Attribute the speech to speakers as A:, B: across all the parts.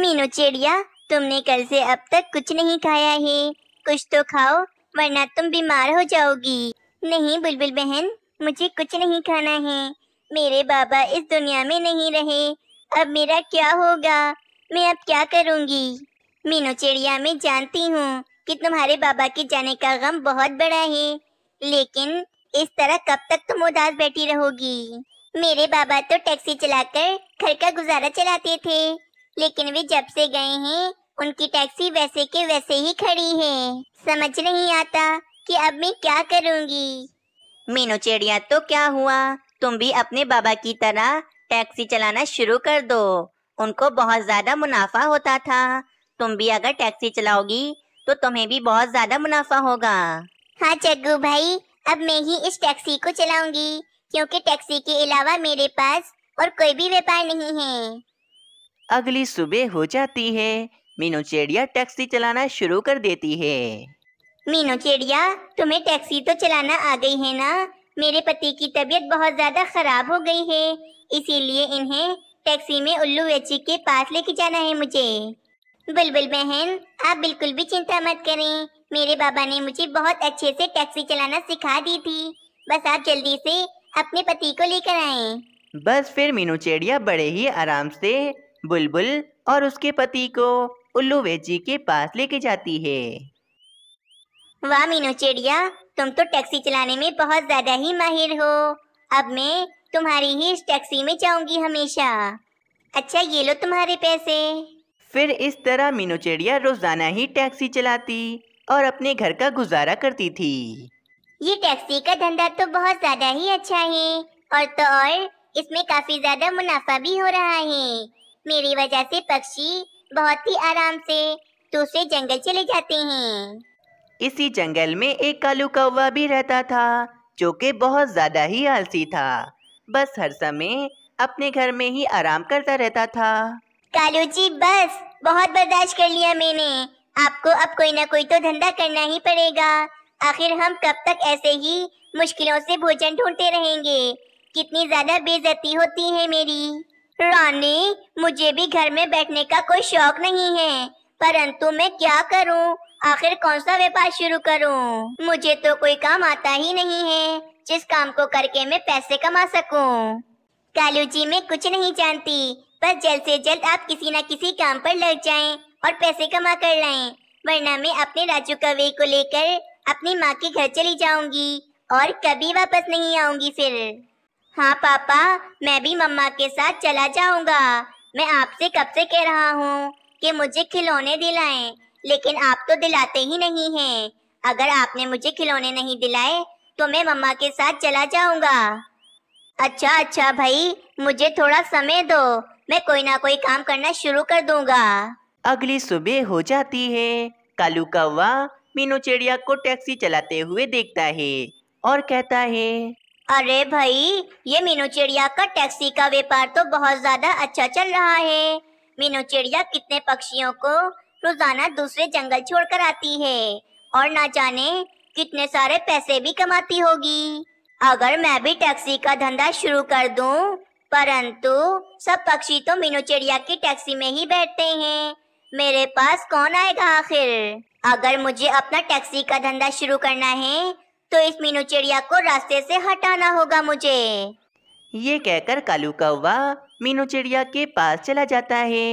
A: मीनू चिड़िया तुमने कल से अब तक कुछ नहीं खाया है कुछ तो खाओ वरना तुम बीमार हो जाओगी नहीं बुलबुल बहन मुझे कुछ नहीं खाना है मेरे बाबा इस दुनिया में नहीं रहे अब मेरा क्या होगा मैं अब क्या करूँगी मीनू चिड़िया मैं जानती हूँ कि तुम्हारे बाबा के जाने का गम बहुत बड़ा है लेकिन इस तरह कब तक तुम उदास बैठी रहोगी मेरे बाबा तो टैक्सी चलाकर घर का गुजारा चलाते थे लेकिन वे जब से गए हैं उनकी टैक्सी वैसे के वैसे ही खड़ी है समझ नहीं आता कि अब मैं क्या करूँगी मीनू चिड़िया तो क्या हुआ तुम भी अपने बाबा की तरह टैक्सी चलाना शुरू कर दो उनको बहुत ज्यादा मुनाफा होता था तुम भी अगर टैक्सी चलाओगी तो तुम्हें भी बहुत ज्यादा मुनाफा होगा हाँ चगू भाई अब मैं ही इस टैक्सी को चलाऊंगी क्योंकि टैक्सी के अलावा मेरे पास और कोई भी व्यापार नहीं है
B: अगली सुबह हो जाती है मीनू चिड़िया टैक्सी चलाना शुरू कर देती है
A: मीनू चिड़िया तुम्हें टैक्सी तो चलाना आ गई है ना मेरे पति की तबीयत बहुत ज्यादा खराब हो गई है इसीलिए इन्हें टैक्सी में उल्लू वेची के पास लेके जाना है मुझे बुलबुल बहन आप बिल्कुल भी चिंता मत करें मेरे बाबा ने मुझे बहुत अच्छे से टैक्सी चलाना सिखा दी थी बस आप जल्दी से अपने पति को लेकर आए
B: बस फिर मीनू चिड़िया बड़े ही आराम से बुलबुल और उसके पति को उल्लू वेजी के पास लेके जाती है
A: वाह मीनू चिड़िया तुम तो टैक्सी चलाने में बहुत ज्यादा ही माहिर हो अब मैं तुम्हारी ही इस टैक्सी में जाऊंगी हमेशा
B: अच्छा ये लो तुम्हारे पैसे फिर इस तरह मीनू चिड़िया रोजाना ही टैक्सी चलाती और अपने घर का गुजारा करती थी
A: ये टैक्सी का धंधा तो बहुत ज्यादा ही अच्छा है और तो और इसमें काफी ज्यादा मुनाफा भी हो रहा है मेरी वजह से पक्षी बहुत ही आराम से दूसरे जंगल चले
B: जाते हैं इसी जंगल में एक कालू कौवा भी रहता था जो कि बहुत ज़्यादा ही आलसी था बस हर समय अपने घर में ही आराम करता रहता था कालू जी बस बहुत बर्दाश्त कर लिया मैंने आपको अब
A: कोई ना कोई तो धंधा करना ही पड़ेगा आखिर हम कब तक ऐसे ही मुश्किलों से भोजन ढूंढते रहेंगे कितनी ज़्यादा बेजती होती है मेरी रानी मुझे भी घर में बैठने का कोई शौक नहीं है परंतु मैं क्या करूं? आखिर कौन सा व्यापार शुरू करूं? मुझे तो कोई काम आता ही नहीं है जिस काम को करके मैं पैसे कमा सकूं। कालू जी मैं कुछ नहीं जानती बस जल्द से जल्द आप किसी न किसी काम पर लग जाएं और पैसे कमा कर लाएं वरना मैं अपने राजू कवे को लेकर अपनी माँ के घर चली जाऊंगी और कभी वापस नहीं आऊंगी फिर हाँ पापा मैं भी मम्मा के साथ चला जाऊंगा मैं आपसे कब से कह रहा हूँ कि मुझे खिलौने दिलाएं लेकिन आप तो दिलाते ही नहीं हैं अगर आपने मुझे खिलौने नहीं दिलाए तो मैं मम्मा के साथ चला जाऊंगा अच्छा अच्छा भाई मुझे थोड़ा समय दो मैं कोई ना कोई काम करना शुरू कर दूंगा
B: अगली सुबह हो जाती है कालू कौवा मीनू चिड़िया को टैक्सी चलाते हुए देखता है और कहता है
A: अरे भाई ये मीनू चिड़िया का टैक्सी का व्यापार तो बहुत ज्यादा अच्छा चल रहा है मीनू चिड़िया कितने पक्षियों को रोजाना दूसरे जंगल छोड़कर आती है और ना जाने कितने सारे पैसे भी कमाती होगी अगर मैं भी टैक्सी का धंधा शुरू कर दूं, परंतु सब पक्षी तो मीनू चिड़िया की टैक्सी में ही बैठते हैं मेरे पास कौन आएगा आखिर अगर मुझे अपना टैक्सी का धंधा शुरू करना है तो इस मीनू चिड़िया को रास्ते से हटाना होगा मुझे
B: ये कहकर कालू कौवा मीनू चिड़िया के पास चला जाता है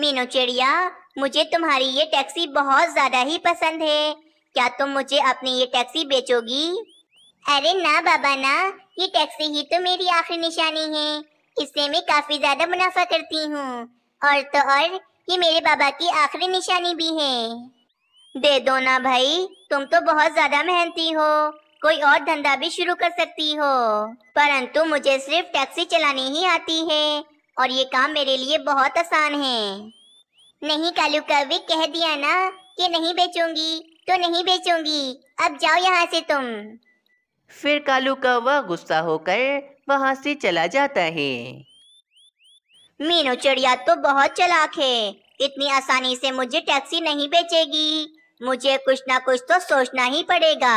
A: मीनू चिड़िया मुझे तुम्हारी ये टैक्सी बहुत ज्यादा ही पसंद है क्या तुम मुझे अपनी ये टैक्सी बेचोगी अरे ना बाबा ना ये टैक्सी ही तो मेरी आखिरी निशानी है इससे मैं काफी ज्यादा मुनाफा करती हूँ और तो और ये मेरे बाबा की आखिरी निशानी भी है दे दो ना भाई तुम तो बहुत ज्यादा मेहनती हो कोई और धंधा भी शुरू कर सकती हो परंतु मुझे सिर्फ टैक्सी चलानी ही आती है और ये काम मेरे लिए बहुत आसान है नहीं कालू कवि कह दिया ना कि नहीं बेचूंगी तो नहीं बेचूंगी अब जाओ यहाँ से तुम
B: फिर कालू कौवा गुस्सा होकर वहाँ से चला जाता है
A: मीनू चिड़िया तो बहुत चलाक है इतनी आसानी से मुझे टैक्सी नहीं बेचेगी मुझे कुछ ना कुछ तो सोचना ही पड़ेगा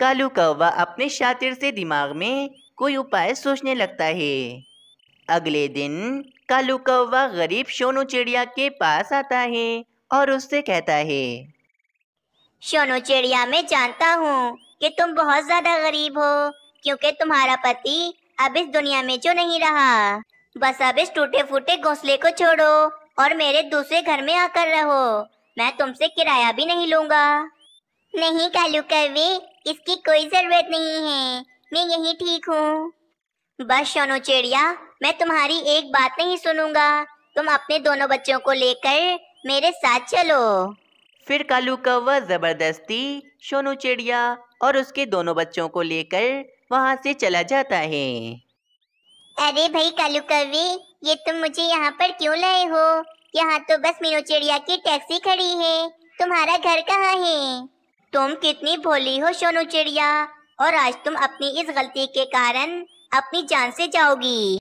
B: कालू कौवा अपने शातिर से दिमाग में कोई उपाय सोचने लगता है अगले दिन कालू कौवा गरीब सोनू चिड़िया के पास आता है और उससे कहता है
A: सोनू चिड़िया मैं जानता हूँ कि तुम बहुत ज्यादा गरीब हो क्योंकि तुम्हारा पति अब इस दुनिया में जो नहीं रहा बस अब इस टूटे फूटे घोंसले को छोड़ो और मेरे दूसरे घर में आकर रहो मैं तुमसे किराया भी नहीं लूंगा नहीं कालू कवि इसकी कोई जरूरत नहीं है मैं यही ठीक हूँ बस सोनू चिड़िया मैं तुम्हारी एक बात नहीं सुनूंगा तुम अपने दोनों बच्चों को लेकर
B: मेरे साथ चलो फिर कालू कौवा जबरदस्ती सोनू चिड़िया और उसके दोनों बच्चों को लेकर वहाँ से चला जाता है अरे भाई कालू कवि ये तुम
A: मुझे यहाँ पर क्यों लाए हो यहाँ तो बस मीनू चिड़िया की टैक्सी खड़ी है तुम्हारा घर कहाँ है तुम कितनी भोली हो सोनू चिड़िया और आज तुम अपनी
B: इस गलती के कारण अपनी जान से जाओगी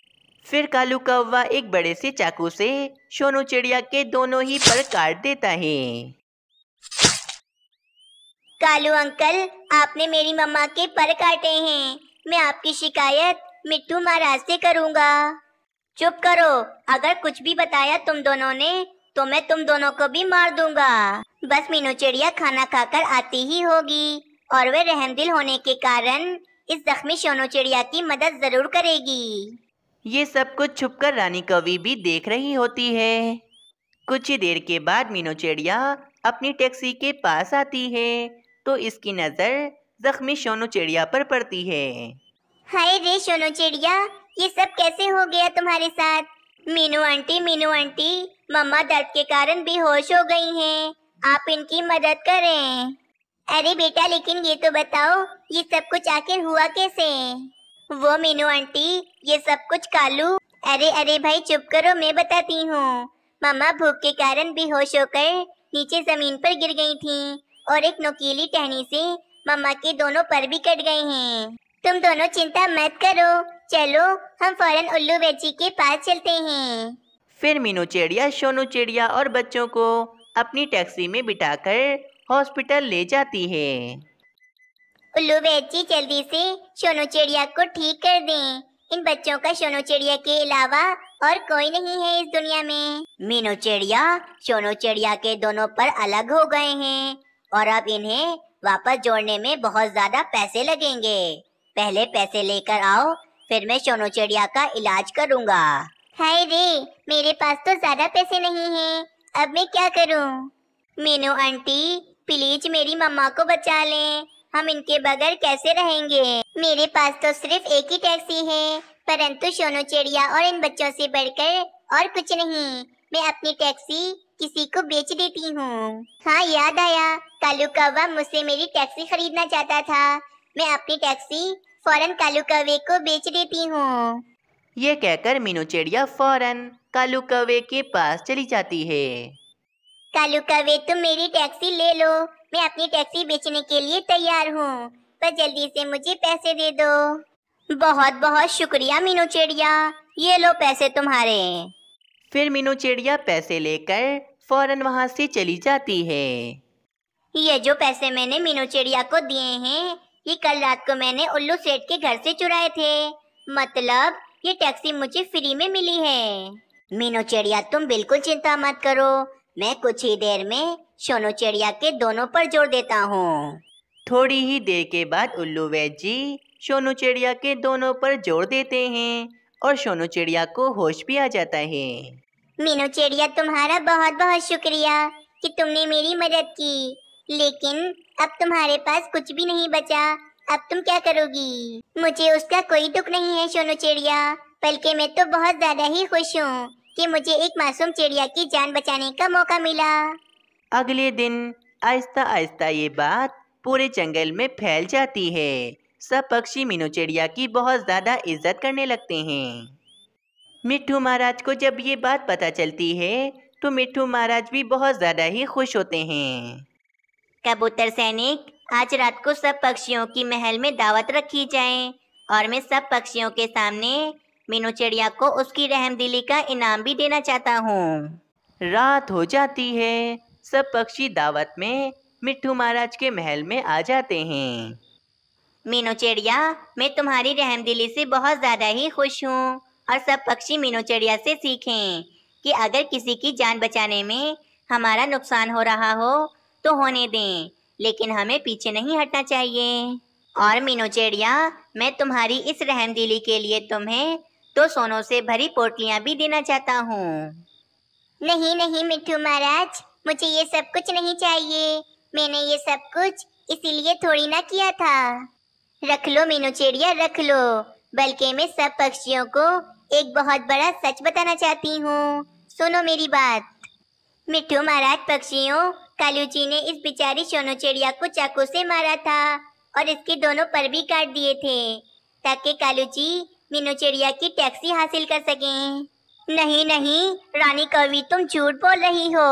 B: फिर कालू कौवा एक बड़े से चाकू से सोनू चिड़िया के दोनों ही पर काट देता है कालू अंकल आपने मेरी मम्मा के पर काटे
A: हैं मैं आपकी शिकायत मिट्टू महाराज से करूंगा चुप करो अगर कुछ भी बताया तुम दोनों ने तो मैं तुम दोनों को भी मार दूंगा बस मीनू चिड़िया खाना खाकर आती ही होगी और वे रहमदिल होने के कारण
B: इस जख्मी सोनू चिड़िया की मदद जरूर करेगी ये सब कुछ कर रानी कवि भी देख रही होती है कुछ ही देर के बाद मीनू चिड़िया अपनी टैक्सी के पास आती है तो इसकी नज़र जख्मी सोनू चिड़िया पर पड़ती है
A: हाय रे सोनू चिड़िया ये सब कैसे हो गया तुम्हारे साथ Meenu aunty Meenu aunty mama दर्द के कारण बेहोश हो गई हैं आप इनकी मदद करें अरे बेटा लेकिन ये तो बताओ ये सब कुछ आखिर हुआ कैसे वो मीनू आंटी ये सब कुछ कालू अरे अरे भाई चुप करो मैं बताती हूँ मम्मा भूख के कारण बेहोश होकर नीचे जमीन पर गिर गई थी और एक नोकीली टहनी से मम्मा के दोनों पर भी कट गए हैं तुम दोनों चिंता मत करो चलो हम फौरन उल्लू बेची के पास चलते हैं
B: फिर मीनू चिड़िया सोनू चिड़िया और बच्चों को अपनी टैक्सी में बिठाकर हॉस्पिटल ले जाती है उल्लू बेची जल्दी से
A: सोनू चिड़िया को ठीक कर दें इन बच्चों का सोनू चिड़िया के अलावा और कोई नहीं है इस दुनिया में मीनू चिड़िया सोनू चिड़िया के दोनों पर अलग हो गए हैं और अब इन्हें वापस जोड़ने में बहुत ज्यादा पैसे लगेंगे पहले पैसे लेकर आओ फिर मैं सोनो चिड़िया का इलाज करूँगा हाय रे मेरे पास तो ज्यादा पैसे नहीं है अब मैं क्या करूँ मीनू आंटी प्लीज मेरी मम्मा को बचा लें हम इनके बगैर कैसे रहेंगे मेरे पास तो सिर्फ एक ही टैक्सी है परंतु सोनो चिड़िया और इन बच्चों से बढ़कर और कुछ नहीं मैं अपनी टैक्सी किसी को बेच देती हूँ हाँ याद आया कालू कौवा मुझसे मेरी टैक्सी खरीदना चाहता था मैं अपनी टैक्सी फौरन कालू कौवे को बेच देती हूँ
B: ये कहकर मीनू चिड़िया फौरन कालू कौवे के पास चली जाती है
A: कालू कौवे तुम मेरी टैक्सी ले लो मैं अपनी टैक्सी बेचने के लिए तैयार हूँ पर जल्दी से मुझे पैसे दे दो बहुत बहुत शुक्रिया मीनू चिड़िया ये लो पैसे तुम्हारे
B: फिर मीनू चिड़िया पैसे लेकर फौरन वहाँ से चली जाती है
A: ये जो पैसे मैंने मीनू चिड़िया को दिए हैं ये कल रात को मैंने उल्लू सेठ के घर से चुराए थे मतलब ये टैक्सी मुझे फ्री में मिली है मीनू चिड़िया तुम बिल्कुल चिंता मत करो मैं कुछ ही देर में सोनू चिड़िया
B: के दोनों पर जोड़ देता हूँ थोड़ी ही देर के बाद उल्लू वैद जी सोनू चिड़िया के दोनों पर जोड़ देते हैं और सोनू चिड़िया को होश भी आ जाता है
A: मीनू चिड़िया तुम्हारा बहुत बहुत शुक्रिया कि तुमने मेरी मदद की लेकिन अब तुम्हारे पास कुछ भी नहीं बचा अब तुम क्या करोगी मुझे उसका कोई दुख नहीं है सोनू चिड़िया बल्कि मैं तो बहुत ज्यादा ही खुश हूँ कि मुझे एक मासूम चिड़िया की जान बचाने का मौका मिला
B: अगले दिन आहिस्ता आहिस्ता ये बात पूरे जंगल में फैल जाती है सब पक्षी मीनू चिड़िया की बहुत ज्यादा इज्जत करने लगते हैं मिट्ठू महाराज को जब ये बात पता चलती है तो मिट्ठू महाराज भी बहुत ज्यादा ही खुश होते हैं कबूतर सैनिक आज रात को सब पक्षियों की महल में दावत रखी जाए
A: और मैं सब पक्षियों के सामने मीनू चिड़िया को उसकी रहमदिली का इनाम
B: भी देना चाहता हूँ रात हो जाती है सब पक्षी दावत में मिट्टू महाराज के महल में आ जाते हैं मीनू चिड़िया
A: मैं तुम्हारी रहमदिली से बहुत ज़्यादा ही खुश हूँ और सब पक्षी मीनू चिड़िया से सीखें कि अगर किसी की जान बचाने में हमारा नुकसान हो रहा हो तो होने दें लेकिन हमें पीछे नहीं हटना चाहिए और मीनू चिड़िया मैं तुम्हारी इस रहमदिली के लिए तुम्हें तो सोनों से भरी पोटलियाँ भी देना चाहता हूँ नहीं नहीं मिठू महाराज मुझे ये सब कुछ नहीं चाहिए मैंने ये सब कुछ इसीलिए थोड़ी ना किया था रख लो मीनू चिड़िया रख लो बल्कि मैं सब पक्षियों को एक बहुत बड़ा सच बताना चाहती हूँ सुनो मेरी बात मिठू महाराज पक्षियों कालू जी ने इस बेचारी सोनो चिड़िया को चाकू से मारा था और इसके दोनों पर भी काट दिए थे ताकि कालू जी मीनू चिड़िया की टैक्सी हासिल कर सके नहीं नहीं रानी कौवी तुम झूठ बोल रही हो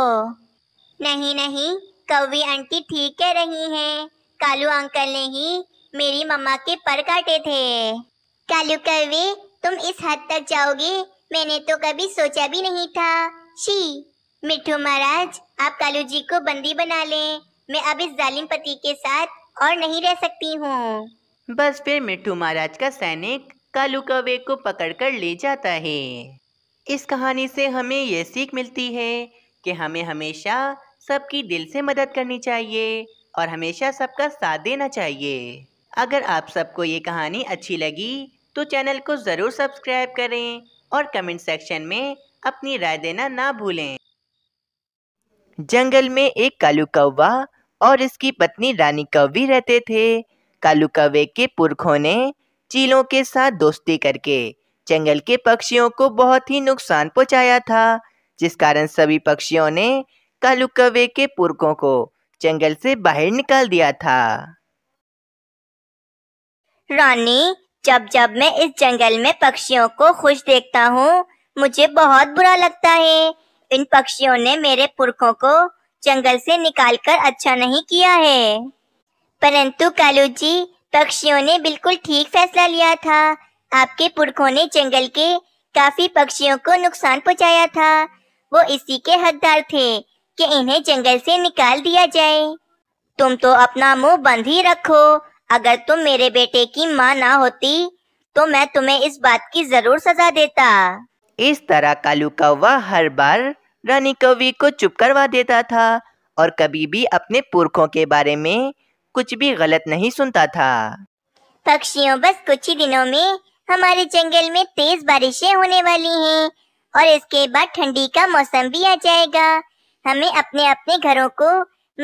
A: नहीं नहीं कौवी आंटी ठीक कह रही हैं कालू अंकल ने ही मेरी मम्मा के पर काटे थे कालू कौवे तुम इस हद तक जाओगे मैंने तो कभी सोचा भी नहीं था शी मिठू महाराज आप कालू जी को बंदी बना लें मैं अब इस जालिम पति के साथ और नहीं रह सकती हूँ
B: बस फिर मिठू महाराज का सैनिक कालू कौवे को कर ले जाता है इस कहानी से हमें यह सीख मिलती है कि हमें हमेशा सबकी दिल से मदद करनी चाहिए और हमेशा सबका साथ देना चाहिए अगर आप सबको ये कहानी अच्छी लगी तो चैनल को ज़रूर सब्सक्राइब करें और कमेंट सेक्शन में अपनी राय देना ना भूलें जंगल में एक कालू कौवा और इसकी पत्नी रानी कौवी रहते थे कालू कौवे के पुरखों ने चीलों के साथ दोस्ती करके जंगल के पक्षियों को बहुत ही नुकसान पहुंचाया था जिस कारण सभी पक्षियों ने कालू कौवे के पुरखों को जंगल से बाहर निकाल दिया था
A: रानी जब जब मैं इस जंगल में पक्षियों को खुश देखता हूँ मुझे बहुत बुरा लगता है इन पक्षियों ने मेरे पुरखों को जंगल से निकालकर अच्छा नहीं किया है परंतु कालू जी पक्षियों ने बिल्कुल ठीक फैसला लिया था आपके पुरखों ने जंगल के काफी पक्षियों को नुकसान पहुंचाया था वो इसी के हकदार थे कि इन्हें जंगल से निकाल दिया जाए तुम तो अपना मुंह बंद ही रखो अगर तुम मेरे बेटे की माँ ना होती तो मैं तुम्हें इस बात की जरूर सजा देता
B: इस तरह कालू कौवा हर बार रानी कौवी को चुप करवा देता था और कभी भी अपने पुरखों के बारे में कुछ भी गलत नहीं सुनता था
A: पक्षियों बस कुछ ही दिनों में हमारे जंगल में तेज बारिशें होने वाली हैं और इसके बाद ठंडी का मौसम भी आ जाएगा हमें अपने अपने घरों को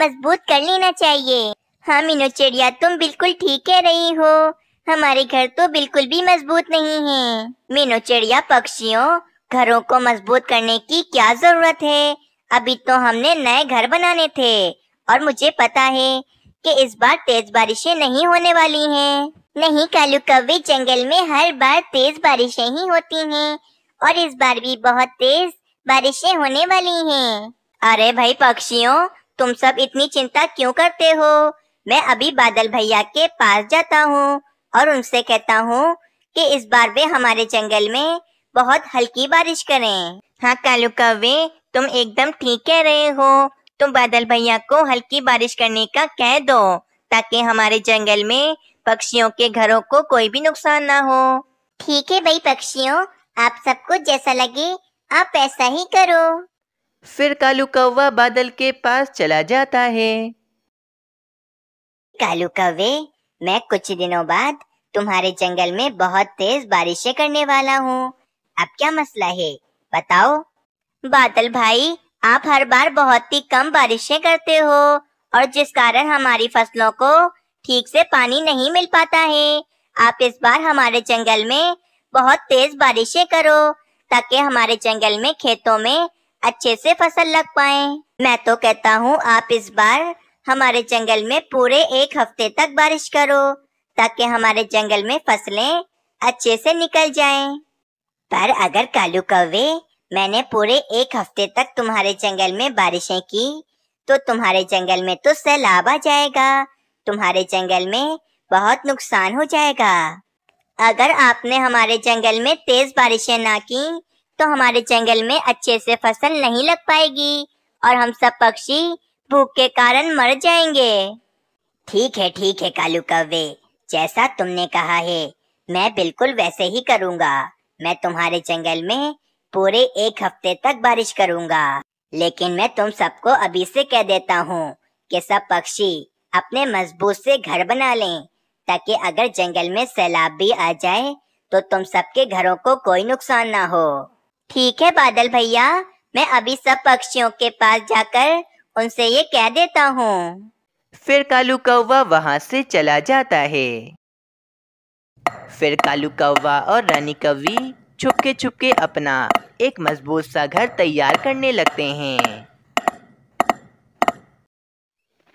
A: मजबूत कर लेना चाहिए हाँ मीनू चिड़िया तुम बिल्कुल ठीक कह रही हो हमारे घर तो बिल्कुल भी मजबूत नहीं है मीनो चिड़िया पक्षियों घरों को मजबूत करने की क्या जरूरत है अभी तो हमने नए घर बनाने थे और मुझे पता है कि इस बार तेज बारिशें नहीं होने वाली हैं। नहीं कालू कव्वे जंगल में हर बार तेज बारिशें ही होती हैं और इस बार भी बहुत तेज बारिशें होने वाली हैं। अरे भाई पक्षियों तुम सब इतनी चिंता क्यों करते हो मैं अभी बादल भैया के पास जाता हूँ और उनसे कहता हूँ कि इस बार वे हमारे जंगल में बहुत हल्की बारिश करें हाँ कालू कवे तुम एकदम ठीक कह रहे हो तुम बादल भैया को हल्की बारिश करने का कह दो ताकि हमारे जंगल में पक्षियों के घरों को कोई भी नुकसान ना हो ठीक है भाई पक्षियों आप सबको जैसा लगे आप
B: ऐसा ही करो फिर कालू कौवा बादल के पास चला जाता है
A: कालू कौवे मैं कुछ दिनों बाद तुम्हारे जंगल में बहुत तेज बारिशें करने वाला हूँ अब क्या मसला है बताओ बादल भाई आप हर बार बहुत ही कम बारिशें करते हो और जिस कारण हमारी फसलों को ठीक से पानी नहीं मिल पाता है आप इस बार हमारे जंगल में बहुत तेज बारिशें करो ताकि हमारे जंगल में खेतों में अच्छे से फसल लग पाए मैं तो कहता हूँ आप इस बार हमारे जंगल में पूरे एक हफ्ते तक बारिश करो ताकि हमारे जंगल में फसलें अच्छे से निकल जाएं। पर अगर कालू कौवे मैंने पूरे एक हफ्ते तक तुम्हारे जंगल में बारिशें की तो तुम्हारे जंगल में तो सैलाब आ जाएगा तुम्हारे जंगल में बहुत नुकसान हो जाएगा अगर आपने हमारे जंगल में तेज बारिशें ना की तो हमारे जंगल में अच्छे से फसल नहीं लग पाएगी और हम सब पक्षी भूख के कारण मर जाएंगे ठीक है ठीक है कालू कव्वे जैसा तुमने कहा है मैं बिल्कुल वैसे ही करूँगा मैं तुम्हारे जंगल में पूरे एक हफ्ते तक बारिश करूँगा लेकिन मैं तुम सबको अभी से कह देता हूँ कि सब पक्षी अपने मजबूत से घर बना लें ताकि अगर जंगल में सैलाब भी आ जाए तो तुम सबके घरों को कोई नुकसान ना हो ठीक है बादल भैया मैं अभी सब पक्षियों के पास जाकर उनसे ये कह देता हूँ
B: फिर कालू कौवा वहाँ से चला जाता है फिर कालू कौवा और रानी कवि छुपके छुपके अपना एक मजबूत सा घर तैयार करने लगते हैं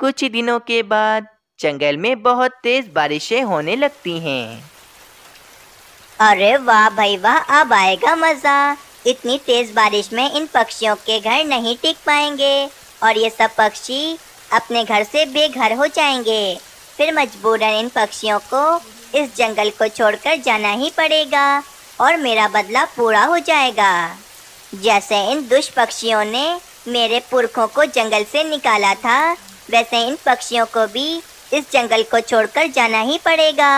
B: कुछ ही दिनों के बाद जंगल में बहुत तेज बारिशें होने लगती हैं अरे वाह भाई वाह अब आएगा मजा इतनी तेज बारिश
A: में इन पक्षियों के घर नहीं टिक पाएंगे और ये सब पक्षी अपने घर से बेघर हो जाएंगे फिर मजबूरन इन पक्षियों को इस जंगल को छोड़कर जाना ही पड़ेगा और मेरा बदला पूरा हो जाएगा जैसे इन दुष्ट पक्षियों ने मेरे पुरखों को जंगल से निकाला था वैसे इन पक्षियों को भी इस जंगल को छोड़कर जाना ही पड़ेगा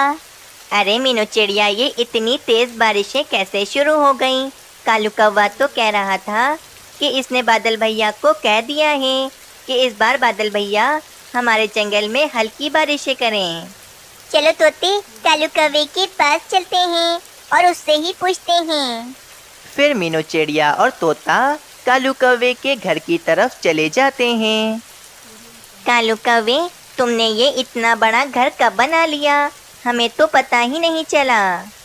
A: अरे मीनू चिड़िया ये इतनी तेज़ बारिशें कैसे शुरू हो गई कालू कौवा तो कह रहा था कि इसने बादल भैया को कह दिया है कि इस बार बादल भैया हमारे जंगल में हल्की बारिशें करें चलो तोते कालू कवे के पास चलते हैं और उससे ही पूछते हैं
B: फिर मीनू चिड़िया और तोता कालू कवे के घर की तरफ चले जाते हैं कालू
A: कवे तुमने ये
B: इतना बड़ा घर कब बना लिया हमें तो पता ही नहीं
A: चला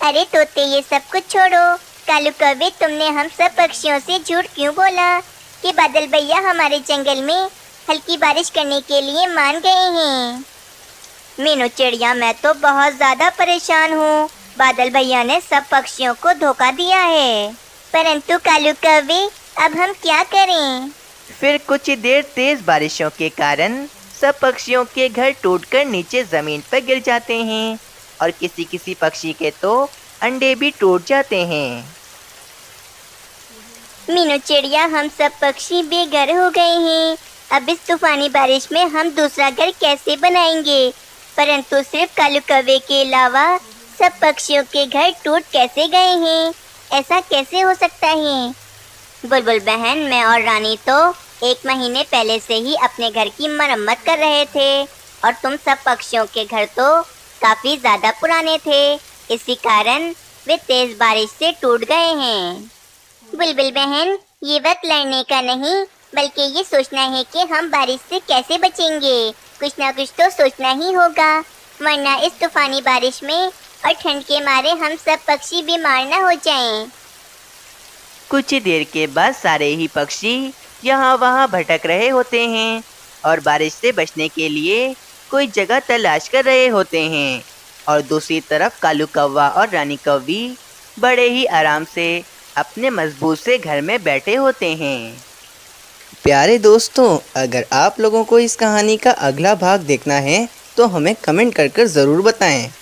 A: अरे तोते ये सब कुछ छोड़ो कालू कवि तुमने हम सब पक्षियों से झूठ क्यों बोला कि बादल भैया हमारे जंगल में हल्की बारिश करने के लिए मान गए हैं मीनू चिड़िया मैं तो बहुत ज़्यादा परेशान हूँ बादल भैया ने सब पक्षियों को धोखा दिया है परंतु कालू कवि
B: अब हम क्या करें फिर कुछ ही देर तेज बारिशों के कारण सब पक्षियों के घर टूटकर नीचे जमीन पर गिर जाते हैं और किसी किसी पक्षी के तो अंडे भी टूट जाते हैं मीनू
A: चिड़िया हम सब पक्षी बेघर हो गए हैं अब इस तूफानी बारिश में हम दूसरा घर कैसे बनाएंगे परंतु सिर्फ कालू कवे के अलावा सब पक्षियों के घर टूट कैसे गए हैं ऐसा कैसे हो सकता है बुलबुल बहन मैं और रानी तो एक महीने पहले से ही अपने घर की मरम्मत कर रहे थे और तुम सब पक्षियों के घर तो काफ़ी ज़्यादा पुराने थे इसी कारण वे तेज़ बारिश से टूट गए हैं बुलबुल बहन ये वक्त लड़ने का नहीं बल्कि ये सोचना है कि हम बारिश से कैसे बचेंगे कुछ ना कुछ तो सोचना ही होगा वरना इस तूफानी बारिश में और ठंड के मारे हम सब पक्षी बीमार ना हो जाएं।
B: कुछ देर के बाद सारे ही पक्षी यहाँ वहाँ भटक रहे होते हैं और बारिश से बचने के लिए कोई जगह तलाश कर रहे होते हैं और दूसरी तरफ कालू कौवा और रानी कौवी बड़े ही आराम से अपने मजबूत से घर में बैठे होते हैं प्यारे दोस्तों अगर आप लोगों को इस कहानी का अगला भाग देखना है तो हमें कमेंट कर कर ज़रूर बताएं